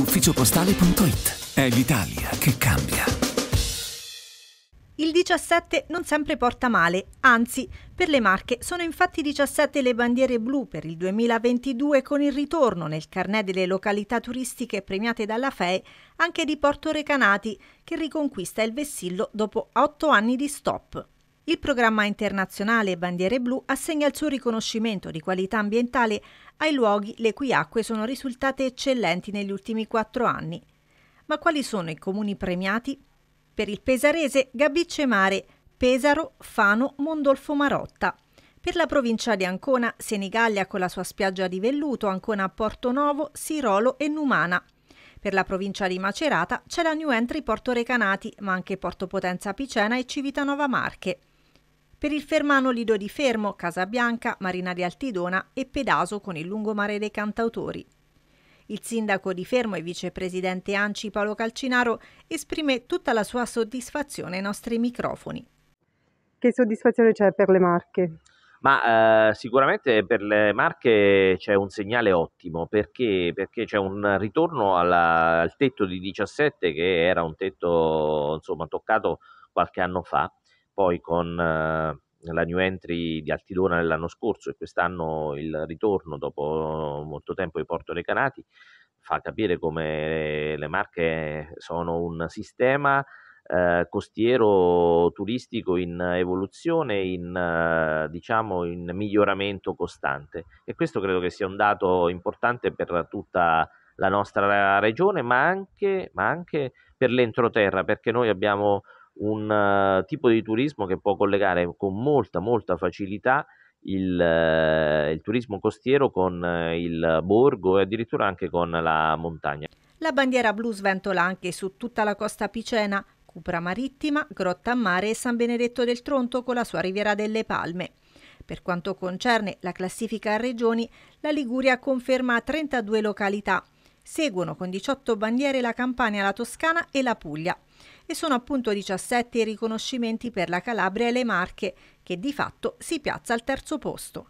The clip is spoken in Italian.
ufficiopostale.it. È l'Italia che cambia. Il 17 non sempre porta male, anzi, per le Marche sono infatti 17 le bandiere blu per il 2022 con il ritorno nel carnet delle località turistiche premiate dalla FEE anche di Porto Recanati, che riconquista il vessillo dopo 8 anni di stop. Il programma internazionale Bandiere Blu assegna il suo riconoscimento di qualità ambientale ai luoghi le cui acque sono risultate eccellenti negli ultimi quattro anni. Ma quali sono i comuni premiati? Per il pesarese Gabicce Mare, Pesaro, Fano, Mondolfo Marotta. Per la provincia di Ancona, Senigallia con la sua spiaggia di Velluto, Ancona Porto Novo, Sirolo e Numana. Per la provincia di Macerata c'è la New Entry Porto Recanati, ma anche Porto Potenza Picena e Civitanova Marche per il Fermano Lido di Fermo, Casabianca, Marina di Altidona e Pedaso con il lungomare dei cantautori. Il sindaco di Fermo e vicepresidente Anci Paolo Calcinaro esprime tutta la sua soddisfazione ai nostri microfoni. Che soddisfazione c'è per le marche? Ma eh, sicuramente per le marche c'è un segnale ottimo perché, perché c'è un ritorno alla, al tetto di 17 che era un tetto insomma, toccato qualche anno fa poi con eh, la new entry di Altidona dell'anno scorso e quest'anno il ritorno dopo molto tempo di Porto Recanati fa capire come le Marche sono un sistema eh, costiero turistico in evoluzione, in, eh, diciamo in miglioramento costante e questo credo che sia un dato importante per tutta la nostra regione ma anche, ma anche per l'entroterra perché noi abbiamo un uh, tipo di turismo che può collegare con molta, molta facilità il, uh, il turismo costiero con uh, il borgo e addirittura anche con la montagna. La bandiera blu sventola anche su tutta la costa picena, Cupra Marittima, Grotta a Mare e San Benedetto del Tronto con la sua Riviera delle Palme. Per quanto concerne la classifica a regioni, la Liguria conferma 32 località. Seguono con 18 bandiere la Campania, la Toscana e la Puglia e sono appunto 17 i riconoscimenti per la Calabria e le Marche, che di fatto si piazza al terzo posto.